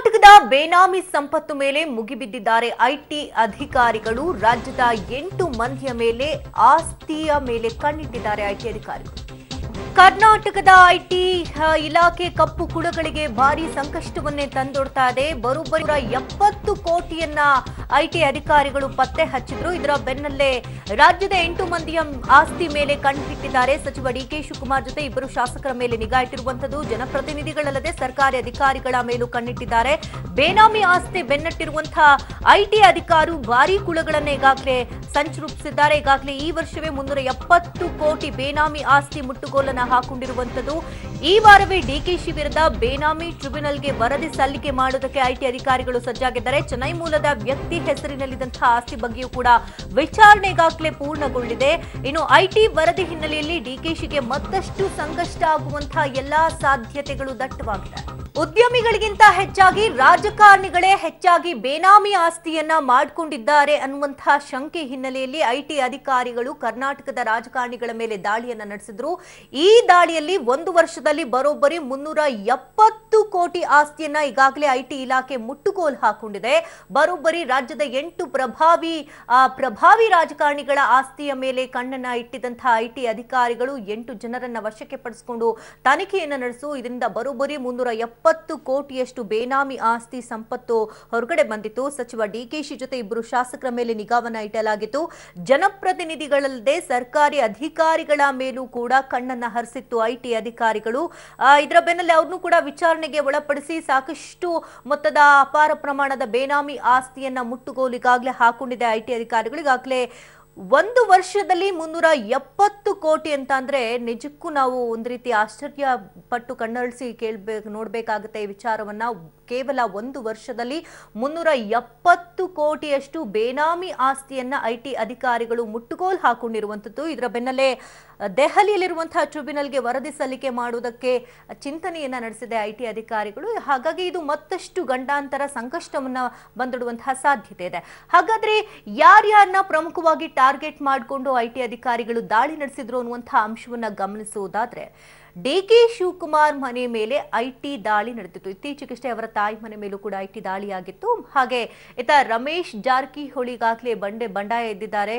ಕರ್ನಾಟಕದ ಬೇನಾಮಿ ಸಂಪತ್ತು ಮೇಲೆ ಮುಗಿಬಿದ್ದಿದ್ದಾರೆ ಐಟಿ ಅಧಿಕಾರಿಗಳು ರಾಜ್ಯದ ಎಂಟು ಮಂದಿಯ ಮೇಲೆ ಆಸ್ತಿಯ ಮೇಲೆ ಕಣ್ಣಿಟ್ಟಿದ್ದಾರೆ ಐಟಿ ಅಧಿಕಾರಿಗಳು ಕರ್ನಾಟಕದ ಐಟಿ ಇಲಾಖೆ ಕಪ್ಪು ಕುಳಗಳಿಗೆ ಭಾರಿ ಸಂಕಷ್ಟವನ್ನೇ ತಂದೊಡ್ತಾ ಇದೆ ಬರೋಬ್ಬರ ಎಪ್ಪತ್ತು ಕೋಟಿಯನ್ನ ಐಟಿ ಅಧಿಕಾರಿಗಳು ಪತ್ತೆ ಹಚ್ಚಿದ್ರು ಇದರ ಬೆನ್ನಲ್ಲೇ ರಾಜ್ಯದ ಎಂಟು ಮಂದಿಯ ಆಸ್ತಿ ಮೇಲೆ ಕಣ್ಣಿಟ್ಟಿದ್ದಾರೆ ಸಚಿವ ಡಿಕೆ ಶಿವಕುಮಾರ್ ಜೊತೆ ಇಬ್ಬರು ಶಾಸಕರ ಮೇಲೆ ನಿಗಾ ಇಟ್ಟಿರುವಂತದ್ದು ಜನಪ್ರತಿನಿಧಿಗಳಲ್ಲದೆ ಸರ್ಕಾರಿ ಅಧಿಕಾರಿಗಳ ಮೇಲೂ ಕಣ್ಣಿಟ್ಟಿದ್ದಾರೆ ಬೇನಾಮಿ ಆಸ್ತಿ ಬೆನ್ನಟ್ಟಿರುವಂತಹ ಐಟಿ ಅಧಿಕಾರಿ ಭಾರಿ ಕುಳಗಳನ್ನ ಈಗಾಗಲೇ ಸಂಚು ರೂಪಿಸಿದ್ದಾರೆ ಈಗಾಗಲೇ ಈ ವರ್ಷವೇ ಮುನ್ನೂರ ಎಪ್ಪತ್ತು ಕೋಟಿ ಬೇನಾಮಿ ಆಸ್ತಿ ಮುಟ್ಟುಗೋಲನ್ನು ಹಾಕೊಂಡಿರುವಂತದ್ದು ಈ ವಾರವೇ ಡಿಕೆ ಶಿಬಿರದ ಬೇನಾಮಿ ಟ್ರಿಬ್ಯುನಲ್ಗೆ ವರದಿ ಸಲ್ಲಿಕೆ ಮಾಡುವುದಕ್ಕೆ ಐಟಿ ಅಧಿಕಾರಿಗಳು ಸಜ್ಜಾಗಿದ್ದಾರೆ ಚೆನ್ನೈ ಮೂಲದ ವ್ಯಕ್ತಿ ಹೆಸರಿನಲ್ಲಿದ್ದಂತಹ ಆಸ್ತಿ ಬಗ್ಗೆಯೂ ಕೂಡ ವಿಚಾರಣೆಗಾಗಲೇ ಪೂರ್ಣಗೊಂಡಿದೆ ಇನ್ನು ಐಟಿ ವರದಿ ಹಿನ್ನೆಲೆಯಲ್ಲಿ ಡಿಕೆಶಿಗೆ ಮತ್ತಷ್ಟು ಸಂಕಷ್ಟ ಆಗುವಂತಹ ಎಲ್ಲಾ ಸಾಧ್ಯತೆಗಳು ದಟ್ಟವಾಗಿದೆ ಉದ್ಯಮಿಗಳಿಗಿಂತ ಹೆಚ್ಚಾಗಿ ರಾಜಕಾರಣಿಗಳೇ ಹೆಚ್ಚಾಗಿ ಬೇನಾಮಿ ಆಸ್ತಿಯನ್ನ ಮಾಡಿಕೊಂಡಿದ್ದಾರೆ ಅನ್ನುವಂತಹ ಶಂಕೆ ಹಿನ್ನೆಲೆಯಲ್ಲಿ ಐಟಿ ಅಧಿಕಾರಿಗಳು ಕರ್ನಾಟಕದ ರಾಜಕಾರಣಿಗಳ ಮೇಲೆ ದಾಳಿಯನ್ನ ನಡೆಸಿದ್ರು ಈ ದಾಳಿಯಲ್ಲಿ ಒಂದು ವರ್ಷದಲ್ಲಿ ಬರೋಬ್ಬರಿ ಮುನ್ನೂರ ಎಪ್ಪತ್ತು ಕೋಟಿ ಆಸ್ತಿಯನ್ನ ಈಗಾಗಲೇ ಐಟಿ ಇಲಾಖೆ ಮುಟ್ಟುಗೋಲು ಹಾಕೊಂಡಿದೆ ಬರೋಬ್ಬರಿ ರಾಜ್ಯದ ಎಂಟು ಪ್ರಭಾವಿ ಪ್ರಭಾವಿ ರಾಜಕಾರಣಿಗಳ ಆಸ್ತಿಯ ಮೇಲೆ ಕಣ್ಣನ್ನ ಇಟ್ಟಿದಂತಹ ಐಟಿ ಅಧಿಕಾರಿಗಳು ಎಂಟು ಜನರನ್ನ ವಶಕ್ಕೆ ಪಡಿಸಿಕೊಂಡು ತನಿಖೆಯನ್ನು ನಡೆಸು ಇದರಿಂದ ಬರೋಬ್ಬರಿ ಮುನ್ನೂರ ಎಪ್ಪತ್ತು ಕೋಟಿಯಷ್ಟು ಬೇನಾಮಿ ಆಸ್ತಿ ಸಂಪತ್ತು ಹೊರಗಡೆ ಬಂದಿತ್ತು ಸಚಿವ ಡಿಕೆಶಿ ಜೊತೆ ಇಬ್ಬರು ಶಾಸಕರ ಮೇಲೆ ನಿಗಾವನ್ನ ಇಡಲಾಗಿತ್ತು ಜನಪ್ರತಿನಿಧಿಗಳಲ್ಲದೆ ಸರ್ಕಾರಿ ಅಧಿಕಾರಿಗಳ ಮೇಲೂ ಕೂಡ ಕಣ್ಣನ್ನ ಹರಿಸಿತ್ತು ಐಟಿ ಅಧಿಕಾರಿಗಳು ಇದರ ಬೆನ್ನಲ್ಲೇ ಅವ್ರನ್ನೂ ಕೂಡ ವಿಚಾರಣೆಗೆ ಒಳಪಡಿಸಿ ಸಾಕಷ್ಟು ಮೊತ್ತದ ಅಪಾರ ಪ್ರಮಾಣದ ಬೇನಾಮಿ ಆಸ್ತಿಯನ್ನ ಈಗಾಗಲೇ ಹಾಕೊಂಡಿದೆ ಐಟಿ ಅಧಿಕಾರಿಗಳು ಈಗಾಗಲೇ ಒಂದು ವರ್ಷದಲ್ಲಿ ಮುನ್ನೂರ ಎಪ್ಪತ್ತು ಕೋಟಿ ಅಂತ ಅಂದ್ರೆ ನಿಜಕ್ಕೂ ನಾವು ಒಂದು ರೀತಿ ಆಶ್ಚರ್ಯ ಪಟ್ಟು ಕಣ್ಣಳಿಸಿ ಕೇಳ್ಬೇಕು ನೋಡ್ಬೇಕಾಗುತ್ತೆ ಈ ವಿಚಾರವನ್ನ ಕೇವಲ ಒಂದು ವರ್ಷದಲ್ಲಿ ಮುನ್ನೂರ ಎಪ್ಪತ್ತು ಕೋಟಿಯಷ್ಟು ಬೇನಾಮಿ ಆಸ್ತಿಯನ್ನ ಐಟಿ ಅಧಿಕಾರಿಗಳು ಮುಟ್ಟುಗೋಲು ಹಾಕೊಂಡಿರುವಂತದ್ದು ಇದರ ಬೆನ್ನಲ್ಲೇ ದೆಹಲಿಯಲ್ಲಿರುವಂತಹ ಟ್ರಿಬ್ಯುನಲ್ಗೆ ವರದಿ ಸಲ್ಲಿಕೆ ಮಾಡುವುದಕ್ಕೆ ಚಿಂತನೆಯನ್ನ ನಡೆಸಿದೆ ಐಟಿ ಅಧಿಕಾರಿಗಳು ಹಾಗಾಗಿ ಇದು ಮತ್ತಷ್ಟು ಗಂಡಾಂತರ ಸಂಕಷ್ಟವನ್ನ ಬಂದಿಡುವಂತಹ ಸಾಧ್ಯತೆ ಇದೆ ಹಾಗಾದ್ರೆ ಯಾರ್ಯಾರನ್ನ ಪ್ರಮುಖವಾಗಿ ಟಾರ್ಗೆಟ್ ಮಾಡಿಕೊಂಡು ಐಟಿ ಅಧಿಕಾರಿಗಳು ದಾಳಿ ನಡೆಸಿದ್ರು ಅನ್ನುವಂತಹ ಅಂಶವನ್ನ ಗಮನಿಸುವುದಾದ್ರೆ ಡಿಕೆ ಶಿವಕುಮಾರ್ ಮನೆ ಮೇಲೆ ಐಟಿ ದಾಳಿ ನಡೆದಿತ್ತು ಇತ್ತೀಚೆಗಷ್ಟೇ ಅವರ ತಾಯಿ ಮನೆ ಮೇಲೂ ಕೂಡ ಐಟಿ ದಾಳಿಯಾಗಿತ್ತು ಹಾಗೆ ಇತ ರಮೇಶ್ ಜಾರಕಿಹೊಳಿಗಾಗಲೇ ಬಂಡೆ ಬಂಡಾಯ ಎದ್ದಿದ್ದಾರೆ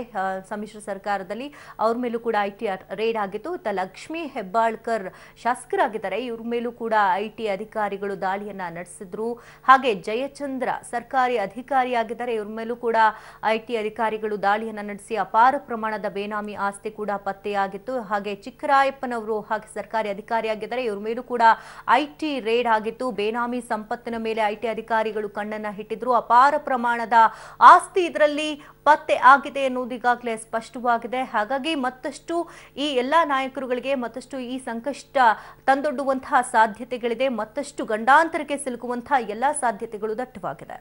ಸಮ್ಮಿಶ್ರ ಸರ್ಕಾರದಲ್ಲಿ ಅವ್ರ ಮೇಲೂ ಕೂಡ ಐಟಿ ರೇಡ್ ಆಗಿತ್ತು ಇತ ಲಕ್ಷ್ಮೀ ಹೆಬ್ಬಾಳ್ಕರ್ ಶಾಸಕರಾಗಿದ್ದಾರೆ ಇವ್ರ ಮೇಲೂ ಕೂಡ ಐಟಿ ಅಧಿಕಾರಿಗಳು ದಾಳಿಯನ್ನ ನಡೆಸಿದ್ರು ಹಾಗೆ ಜಯಚಂದ್ರ ಸರ್ಕಾರಿ ಅಧಿಕಾರಿಯಾಗಿದ್ದಾರೆ ಇವ್ರ ಮೇಲೂ ಕೂಡ ಐಟಿ ಅಧಿಕಾರಿಗಳು ದಾಳಿಯನ್ನ ನಡೆಸಿ ಅಪಾರ ಪ್ರಮಾಣದ ಬೇನಾಮಿ ಆಸ್ತಿ ಕೂಡ ಪತ್ತೆಯಾಗಿತ್ತು ಹಾಗೆ ಚಿಕ್ಕರಾಯಪ್ಪನವರು ಹಾಗೆ ಸರ್ಕಾರಿ ಅಧಿಕಾರಿ ಅಧಿಕಾರಿಯಾಗಿದ್ದಾರೆ ಇವ್ರ ಮೇಲೂ ಕೂಡ ಐಟಿ ರೇಡ್ ಆಗಿತ್ತು ಬೇನಾಮಿ ಸಂಪತ್ತಿನ ಮೇಲೆ ಐಟಿ ಅಧಿಕಾರಿಗಳು ಕಣ್ಣನ್ನ ಹಿಟ್ಟಿದ್ರು ಅಪಾರ ಪ್ರಮಾಣದ ಆಸ್ತಿ ಇದರಲ್ಲಿ ಪತ್ತೆ ಆಗಿದೆ ಎನ್ನುವುದು ಈಗಾಗಲೇ ಸ್ಪಷ್ಟವಾಗಿದೆ ಹಾಗಾಗಿ ಮತ್ತಷ್ಟು ಈ ಎಲ್ಲಾ ನಾಯಕರುಗಳಿಗೆ ಮತ್ತಷ್ಟು ಈ ಸಂಕಷ್ಟ ತಂದೊಡ್ಡುವಂತಹ ಸಾಧ್ಯತೆಗಳಿದೆ ಮತ್ತಷ್ಟು ಗಂಡಾಂತರಕ್ಕೆ ಸಿಲುಕುವಂತಹ ಎಲ್ಲ ಸಾಧ್ಯತೆಗಳು ದಟ್ಟವಾಗಿದೆ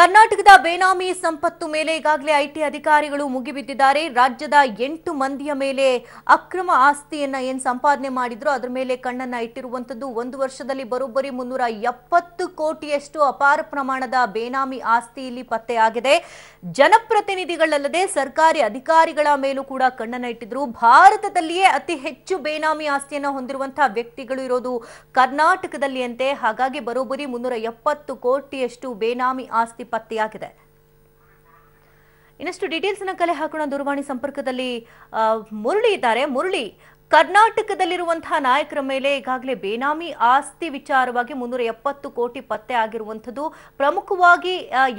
ಕರ್ನಾಟಕದ ಬೇನಾಮಿ ಸಂಪತ್ತು ಮೇಲೆ ಈಗಾಗಲೇ ಐಟಿ ಅಧಿಕಾರಿಗಳು ಮುಗಿಬಿದ್ದಿದ್ದಾರೆ ರಾಜ್ಯದ ಎಂಟು ಮಂದಿಯ ಮೇಲೆ ಅಕ್ರಮ ಆಸ್ತಿಯನ್ನ ಏನ್ ಸಂಪಾದನೆ ಮಾಡಿದ್ರು ಅದರ ಮೇಲೆ ಕಣ್ಣನ್ನ ಇಟ್ಟಿರುವಂತದ್ದು ಒಂದು ವರ್ಷದಲ್ಲಿ ಬರೋಬ್ಬರಿ ಮುನ್ನೂರ ಎಪ್ಪತ್ತು ಕೋಟಿಯಷ್ಟು ಅಪಾರ ಪ್ರಮಾಣದ ಬೇನಾಮಿ ಆಸ್ತಿ ಇಲ್ಲಿ ಪತ್ತೆಯಾಗಿದೆ ಜನಪ್ರತಿನಿಧಿಗಳಲ್ಲದೆ ಸರ್ಕಾರಿ ಅಧಿಕಾರಿಗಳ ಮೇಲೂ ಕೂಡ ಕಣ್ಣನ್ನ ಇಟ್ಟಿದ್ರು ಭಾರತದಲ್ಲಿಯೇ ಅತಿ ಹೆಚ್ಚು ಬೇನಾಮಿ ಆಸ್ತಿಯನ್ನ ಹೊಂದಿರುವಂತಹ ವ್ಯಕ್ತಿಗಳು ಇರೋದು ಕರ್ನಾಟಕದಲ್ಲಿ ಅಂತೆ ಹಾಗಾಗಿ ಬರೋಬ್ಬರಿ ಮುನ್ನೂರ ಎಪ್ಪತ್ತು ಕೋಟಿಯಷ್ಟು ಬೇನಾಮಿ ಆಸ್ತಿ ಪತ್ತೆಯಾಗಿದೆ ಇನ್ನಷ್ಟು ಡೀಟೇಲ್ಸ್ ಅನ್ನ ಕಲೆ ಹಾಕೋಣ ದೂರವಾಣಿ ಸಂಪರ್ಕದಲ್ಲಿ ಮುರಳಿ ಇದ್ದಾರೆ ಮುರಳಿ ಕರ್ನಾಟಕದಲ್ಲಿರುವಂತಹ ನಾಯಕರ ಮೇಲೆ ಈಗಾಗಲೇ ಬೇನಾಮಿ ಆಸ್ತಿ ವಿಚಾರವಾಗಿ ಮುನ್ನೂರ ಎಪ್ಪತ್ತು ಕೋಟಿ ಪತ್ತೆ ಆಗಿರುವಂಥದ್ದು ಪ್ರಮುಖವಾಗಿ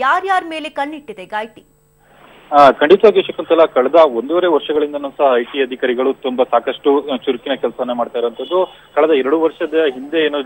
ಯಾರ್ಯಾರ ಮೇಲೆ ಕಣ್ಣಿಟ್ಟಿದೆ ಗಾಯತಿ ಖಂಡಿತವಾಗಿ ಶಕುಂತಲಾ ಕಳೆದ ಒಂದೂವರೆ ವರ್ಷಗಳಿಂದನೂ ಸಹ ಐ ಟಿ ಅಧಿಕಾರಿಗಳು ತುಂಬಾ ಸಾಕಷ್ಟು ಚುರುಕಿನ ಕೆಲಸವನ್ನ ಮಾಡ್ತಾ ಇರುವಂತದ್ದು ಕಳೆದ ಎರಡು ವರ್ಷದ ಹಿಂದೆ ಏನು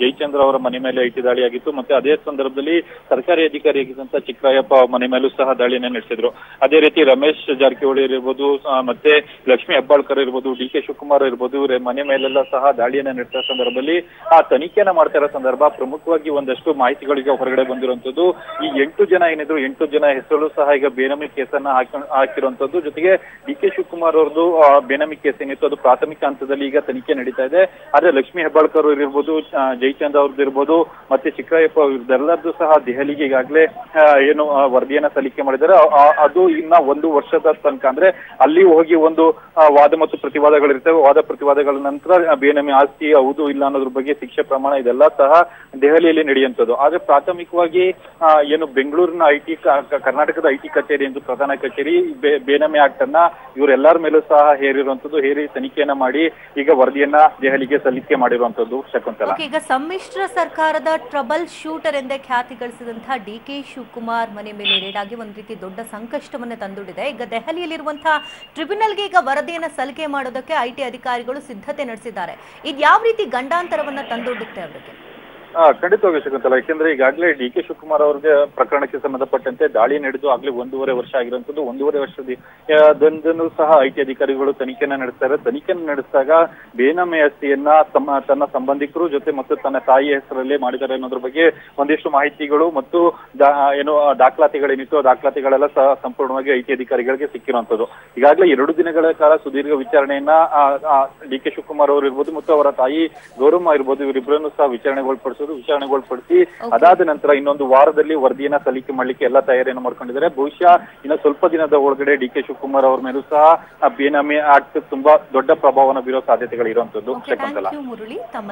ಜೈಚಂದ್ರ ಅವರ ಮನೆ ಮೇಲೆ ಐ ಟಿ ದಾಳಿ ಆಗಿತ್ತು ಮತ್ತೆ ಅದೇ ಸಂದರ್ಭದಲ್ಲಿ ಸರ್ಕಾರಿ ಅಧಿಕಾರಿಯಾಗಿದ್ದಂತ ಚಿಕ್ಕರಾಯಪ್ಪ ಮನೆ ಮೇಲೂ ಸಹ ದಾಳಿಯನ್ನ ನಡೆಸಿದ್ರು ಅದೇ ರೀತಿ ರಮೇಶ್ ಜಾರಕಿಹೊಳಿ ಇರ್ಬೋದು ಮತ್ತೆ ಲಕ್ಷ್ಮಿ ಹೆಬ್ಬಾಳ್ಕರ್ ಇರ್ಬೋದು ಡಿ ಕೆ ಶಿವಕುಮಾರ್ ಇರ್ಬೋದು ಇವರ ಮನೆ ಮೇಲೆಲ್ಲ ಸಹ ದಾಳಿಯನ್ನ ನಡೆಸಿದ ಸಂದರ್ಭದಲ್ಲಿ ಆ ತನಿಖೆಯನ್ನ ಮಾಡ್ತಾ ಇರೋ ಸಂದರ್ಭ ಪ್ರಮುಖವಾಗಿ ಒಂದಷ್ಟು ಮಾಹಿತಿಗಳಿಗೆ ಹೊರಗಡೆ ಬಂದಿರುವಂತದ್ದು ಈ ಎಂಟು ಜನ ಏನಿದ್ರು ಎಂಟು ಜನ ಹೆಸರು ಸಹ ಈಗ ಬೇನಮಿ ಕೇಸನ್ನ ಹಾಕಿ ಹಾಕಿರುವಂತದ್ದು ಜೊತೆಗೆ ಡಿ ಕೆ ಶಿವಕುಮಾರ್ ಅವ್ರದ್ದು ಬೇನಾಮಿ ಕೇಸ್ ಏನಿತ್ತು ಅದು ಪ್ರಾಥಮಿಕ ಹಂತದಲ್ಲಿ ಈಗ ತನಿಖೆ ನಡೀತಾ ಇದೆ ಆದ್ರೆ ಲಕ್ಷ್ಮೀ ಹೆಬ್ಬಾಳ್ಕರ್ ಇರ್ಬೋದು ಜೈಚಂದ್ ಅವ್ರದ್ದು ಇರ್ಬೋದು ಮತ್ತೆ ಚಿಕ್ಕರಾಯಪ್ಪ ಅವ್ರದ್ದೆಲ್ಲರದ್ದು ಸಹ ದೆಹಲಿಗೆ ಈಗಾಗಲೇ ಏನು ವರದಿಯನ್ನ ಸಲ್ಲಿಕೆ ಮಾಡಿದ್ದಾರೆ ಅದು ಇನ್ನ ಒಂದು ವರ್ಷದ ತನಕ ಅಂದ್ರೆ ಅಲ್ಲಿ ಹೋಗಿ ಒಂದು ವಾದ ಮತ್ತು ಪ್ರತಿವಾದಗಳಿರ್ತವೆ ವಾದ ಪ್ರತಿವಾದಗಳ ನಂತರ ಬೇನಾಮಿ ಆಸ್ತಿ ಹೌದು ಇಲ್ಲ ಅನ್ನೋದ್ರ ಬಗ್ಗೆ ಶಿಕ್ಷೆ ಪ್ರಮಾಣ ಇದೆಲ್ಲ ಸಹ ದೆಹಲಿಯಲ್ಲಿ ನಡೆಯುವಂಥದ್ದು ಆದ್ರೆ ಪ್ರಾಥಮಿಕವಾಗಿ ಏನು ಬೆಂಗಳೂರಿನ ಐಟಿ ಕರ್ನಾಟಕದ ಐಟಿ ಕಚೇರಿ ಎಂದು ಪ್ರಧಾನ ಕಚೇರಿ ಬೇನಾಮಿ ಆಕ್ಟ್ ಅನ್ನ ಇವರೆಲ್ಲರ ಮೇಲೂ ಸಹ ಹೇರಿರುವಂತದ್ದು ಹೇರಿ ತನಿಖೆಯನ್ನ ಮಾಡಿ ಈಗ ವರದಿಯನ್ನ ದೆಹಲಿಗೆ ಸಲ್ಲಿಕೆ ಮಾಡಿರುವಂತದ್ದು ಶಕುಂತಲ ಈಗ ಸಮ್ಮಿಶ್ರ ಸರ್ಕಾರದ ಟ್ರಬಲ್ ಶೂಟರ್ ಎಂದೇ ಖ್ಯಾತಿ ಗಳಿಸಿದಂತಹ ಡಿ ಕೆ ಶಿವಕುಮಾರ್ ಮನೆ ಮೇಲೆ ರೇಡ್ ಒಂದ್ ರೀತಿ ದೊಡ್ಡ ಸಂಕಷ್ಟವನ್ನ ತಂದುಡಿದೆ ಈಗ ದೆಹಲಿಯಲ್ಲಿರುವಂತಹ ಗೆ ಈಗ ವರದಿಯನ್ನ ಸಲ್ಲಿಕೆ ಮಾಡೋದಕ್ಕೆ ಐಟಿ ಅಧಿಕಾರಿಗಳು ಸಿದ್ಧತೆ ನಡೆಸಿದ್ದಾರೆ ಇದು ಯಾವ ರೀತಿ ಗಂಡಾಂತರವನ್ನ ತಂದೊಡ್ಡುತ್ತೆ ಅವರಿಗೆ ಖಂಡಿತವಾಗಿ ಸಿಗುತ್ತಲ್ಲ ಯಾಕೆಂದ್ರೆ ಈಗಾಗಲೇ ಡಿ ಕೆ ಶಿವಕುಮಾರ್ ಅವ್ರಿಗೆ ಪ್ರಕರಣಕ್ಕೆ ಸಂಬಂಧಪಟ್ಟಂತೆ ದಾಳಿ ನಡೆದು ಆಗ್ಲೇ ಒಂದೂವರೆ ವರ್ಷ ಆಗಿರುವಂತದ್ದು ಒಂದೂವರೆ ವರ್ಷದನ್ನು ಸಹ ಐಟಿ ಅಧಿಕಾರಿಗಳು ತನಿಖೆಯನ್ನ ನಡೆಸ್ತಾರೆ ತನಿಖೆಯನ್ನು ನಡೆಸಿದಾಗ ಆಸ್ತಿಯನ್ನ ತಮ್ಮ ತನ್ನ ಸಂಬಂಧಿಕರು ಜೊತೆ ಮತ್ತು ತನ್ನ ತಾಯಿಯ ಹೆಸರಲ್ಲಿ ಮಾಡಿದ್ದಾರೆ ಅನ್ನೋದ್ರ ಬಗ್ಗೆ ಒಂದಿಷ್ಟು ಮಾಹಿತಿಗಳು ಮತ್ತು ಏನು ದಾಖಲಾತಿಗಳೇನಿತ್ತು ದಾಖಲಾತಿಗಳೆಲ್ಲ ಸಹ ಸಂಪೂರ್ಣವಾಗಿ ಐಟಿ ಅಧಿಕಾರಿಗಳಿಗೆ ಸಿಕ್ಕಿರುವಂತದ್ದು ಈಗಾಗಲೇ ಎರಡು ದಿನಗಳ ಕಾಲ ಸುದೀರ್ಘ ವಿಚಾರಣೆಯನ್ನ ಡಿ ಕೆ ಶಿವಕುಮಾರ್ ಅವರು ಇರ್ಬೋದು ಮತ್ತು ಅವರ ತಾಯಿ ಗೌರಮ್ಮ ಇರ್ಬೋದು ಇವರಿಬ್ಬರನ್ನು ಸಹ ವಿಚಾರಣೆಗೊಳಪಡಿಸಿದ್ರು ಅನ್ನುವಂಥದ್ದು ವಿಚಾರಣೆಗೊಳಪಡಿಸಿ ಅದಾದ ನಂತರ ಇನ್ನೊಂದು ವಾರದಲ್ಲಿ ವರದಿಯನ್ನ ಸಲ್ಲಿಕೆ ಮಾಡಲಿಕ್ಕೆ ಎಲ್ಲ ತಯಾರಿಯನ್ನು ಮಾಡ್ಕೊಂಡಿದ್ದಾರೆ ಬಹುಶಃ ಇನ್ನು ಸ್ವಲ್ಪ ದಿನದ ಒಳಗಡೆ ಡಿ ಕೆ ಶಿವಕುಮಾರ್ ಅವರ ಮೇಲೂ ಸಹ ಬೇನಾಮಿ ಆಕ್ಟ್ ತುಂಬಾ ದೊಡ್ಡ ಪ್ರಭಾವನ ಬೀರೋ ಸಾಧ್ಯತೆಗಳು ಇರುವಂತದ್ದು ಮುರಳಿ